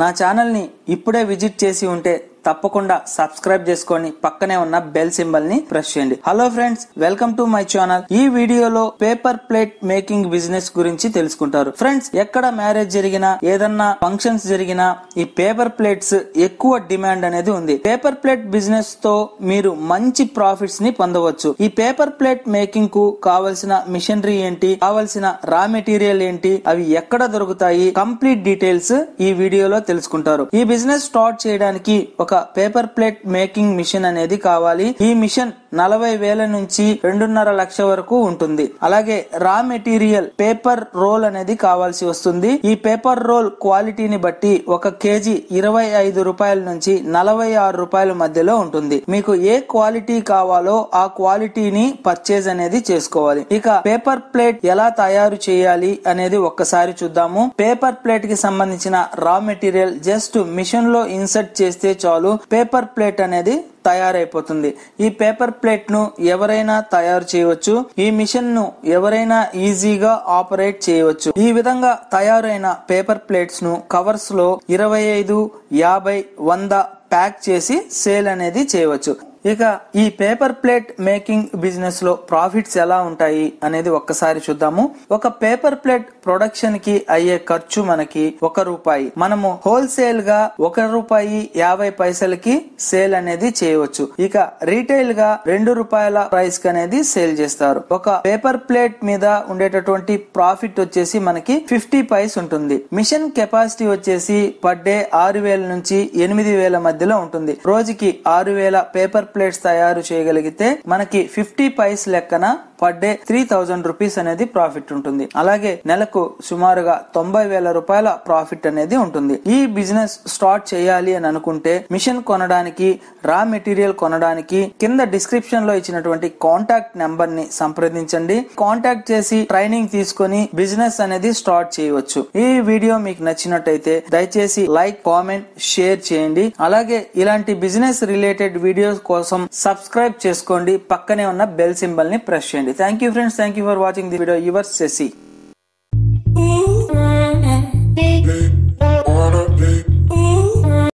నా ఛానల్ని ఇప్పుడే విజిట్ చేసి ఉంటే తప్పకుండా సబ్స్క్రైబ్ చేసుకొని పక్కనే ఉన్న బెల్ సింబల్ ని ప్రెస్ చేయండి hello friends welcome to my channel ఈ వీడియోలో పేపర్ ప్లేట్ మేకింగ్ బిజినెస్ గురించి తెలుసుకుంటారు ఫ్రెండ్స్ ఎక్కడ మ్యారేజ్ జరిగినా ఏదన్నా ఫంక్షన్స్ జరిగినా ఈ పేపర్ ప్లేట్స్ ఎక్కువ డిమాండ్ అనేది ఉంది పేపర్ ప్లేట్ బిజినెస్ తో మీరు మంచి ప్రాఫిట్స్ ని పొందవచ్చు ఈ పేపర్ ప్లేట్ మేకింగ్ కు కావలసిన మిషనరీ ఏంటి కావలసిన రా మెటీరియల్ ఏంటి అవి ఎక్కడ దొరుకుతాయి కంప్లీట్ డీటెయిల్స్ ఈ వీడియోలో తెలుసుకుంటారు ఈ బిజినెస్ స్టార్ట్ చేయడానికి ఒక ఒక పేపర్ ప్లేట్ మేకింగ్ మిషన్ అనేది కావాలి ఈ మిషన్ నలభై వేల నుంచి రెండున్నర లక్ష వరకు ఉంటుంది అలాగే రా మెటీరియల్ పేపర్ రోల్ అనేది కావాల్సి వస్తుంది ఈ పేపర్ రోల్ క్వాలిటీని బట్టి ఒక కేజీ ఇరవై ఐదు రూపాయల నుంచి నలభై ఆరు రూపాయల మధ్యలో ఉంటుంది మీకు ఏ క్వాలిటీ కావాలో ఆ క్వాలిటీని పర్చేజ్ అనేది చేసుకోవాలి ఇక పేపర్ ప్లేట్ ఎలా తయారు చేయాలి అనేది ఒక్కసారి చూద్దాము పేపర్ ప్లేట్ కి సంబంధించిన రా మెటీరియల్ జస్ట్ మిషన్ లో ఇన్సర్ట్ చేస్తే చాలు పేపర్ ప్లేట్ అనేది తయారైపోతుంది ఈ పేపర్ ప్లేట్ ను ఎవరైనా తయారు చేయవచ్చు ఈ మిషన్ ను ఎవరైనా ఈజీగా ఆపరేట్ చేయవచ్చు ఈ విధంగా తయారైన పేపర్ ప్లేట్స్ ను కవర్స్ లో ఇరవై ఐదు యాభై వంద ప్యాక్ చేసి సేల్ అనేది చేయవచ్చు ఇక ఈ పేపర్ ప్లేట్ మేకింగ్ బిజినెస్ లో ప్రాఫిట్స్ ఎలా ఉంటాయి అనేది ఒక్కసారి చూద్దాము ఒక పేపర్ ప్లేట్ ప్రొడక్షన్ కి అయ్యే ఖర్చు మనకి ఒక రూపాయి మనము హోల్సేల్ గా ఒక రూపాయి యాభై పైసలకి సేల్ అనేది చేయవచ్చు ఇక రీటైల్ గా రెండు రూపాయల ప్రైస్ అనేది సేల్ చేస్తారు ఒక పేపర్ ప్లేట్ మీద ఉండేటటువంటి ప్రాఫిట్ వచ్చేసి మనకి ఫిఫ్టీ పైస్ ఉంటుంది మిషన్ కెపాసిటీ వచ్చేసి పర్ డే ఆరు వేల నుంచి ఎనిమిది వేల మధ్యలో ఉంటుంది రోజుకి ఆరు వేల పేపర్ ప్లేట్స్ తయారు చేయగలిగితే మనకి ఫిఫ్టీ పైస్ లెక్కన per day three thousand rupees అనేది ప్రాఫిట్ ఉంటుంది అలాగే నెలకు సుమారుగా తొంభై వేల రూపాయల ప్రాఫిట్ అనేది ఉంటుంది ఈ బిజినెస్ స్టార్ట్ చేయాలి అని అనుకుంటే మిషన్ కొనడానికి రా మెటీరియల్ కొనడానికి కింద డిస్క్రిప్షన్ లో ఇచ్చినటువంటి కాంటాక్ట్ నెంబర్ ని సంప్రదించండి కాంటాక్ట్ చేసి ట్రైనింగ్ తీసుకుని బిజినెస్ అనేది స్టార్ట్ చేయవచ్చు ఈ వీడియో మీకు నచ్చినట్టయితే దయచేసి లైక్ కామెంట్ షేర్ చేయండి అలాగే ఇలాంటి బిజినెస్ రిలేటెడ్ వీడియోస్ కోసం సబ్స్క్రైబ్ చేసుకోండి పక్కనే ఉన్న బెల్ సింబల్ ని ప్రెస్ చేయండి Thank you friends. Thank you for watching this video. You were Sesi.